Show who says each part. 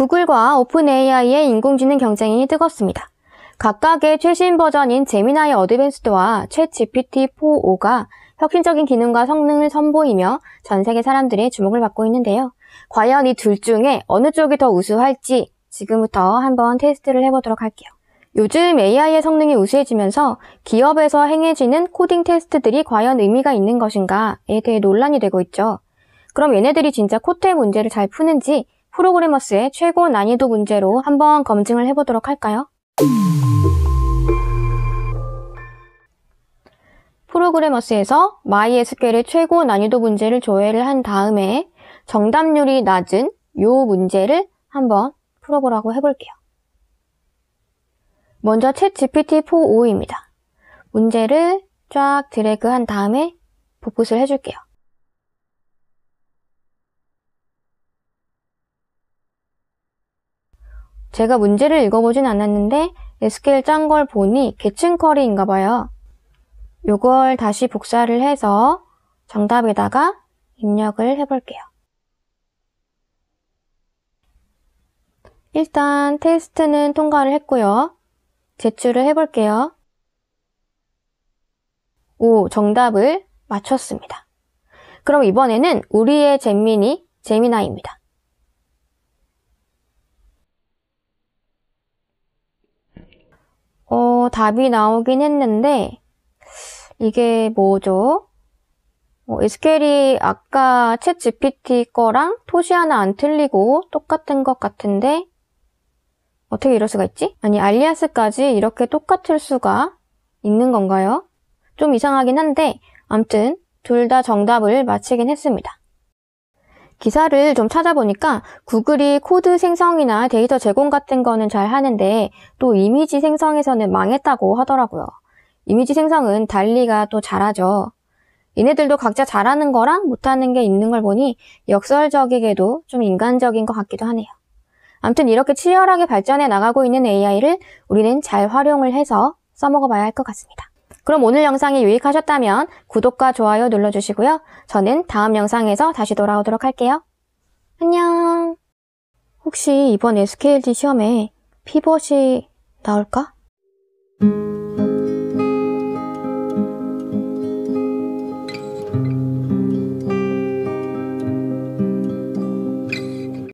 Speaker 1: 구글과 오픈 AI의 인공지능 경쟁이 뜨겁습니다. 각각의 최신 버전인 제미나이 어드밴스드와 최 GPT-4O가 혁신적인 기능과 성능을 선보이며 전 세계 사람들의 주목을 받고 있는데요. 과연 이 둘 중에 어느 쪽이 더 우수할지 지금부터 한번 테스트를 해보도록 할게요. 요즘 AI의 성능이 우수해지면서 기업에서 행해지는 코딩 테스트들이 과연 의미가 있는 것인가에 대해 논란이 되고 있죠. 그럼 얘네들이 진짜 코트의 문제를 잘 푸는지 프로그래머스의 최고 난이도 문제로 한번 검증을 해보도록 할까요? 프로그래머스에서 MySQL의 최고 난이도 문제를 조회를 한 다음에 정답률이 낮은 이 문제를 한번 풀어보라고 해볼게요. 먼저 챗 GPT-4.5입니다. 문제를 쫙 드래그한 다음에 복붙을 해줄게요. 제가 문제를 읽어보진 않았는데 SQL 짠 걸 보니 계층 쿼리인가 봐요. 요걸 다시 복사를 해서 정답에다가 입력을 해볼게요. 일단 테스트는 통과를 했고요. 제출을 해볼게요. 오, 정답을 맞췄습니다. 그럼 이번에는 우리의 잼민이 제미나입니다. 답이 나오긴 했는데 이게 뭐죠? 어, 뭐 에스켈이 아까 챗 GPT 거랑 토시 하나 안 틀리고 똑같은 것 같은데 어떻게 이럴 수가 있지? 아니 알리아스까지 이렇게 똑같을 수가 있는 건가요? 좀 이상하긴 한데 암튼 둘 다 정답을 맞히긴 했습니다. 기사를 좀 찾아보니까 구글이 코드 생성이나 데이터 제공 같은 거는 잘 하는데 또 이미지 생성에서는 망했다고 하더라고요. 이미지 생성은 달리가 또 잘하죠. 얘네들도 각자 잘하는 거랑 못하는 게 있는 걸 보니 역설적이게도 좀 인간적인 것 같기도 하네요. 암튼 이렇게 치열하게 발전해 나가고 있는 AI를 우리는 잘 활용을 해서 써먹어 봐야 할 것 같습니다. 그럼 오늘 영상이 유익하셨다면 구독과 좋아요 눌러주시고요. 저는 다음 영상에서 다시 돌아오도록 할게요. 안녕! 혹시 이번 SKLG 시험에 피벗이 나올까?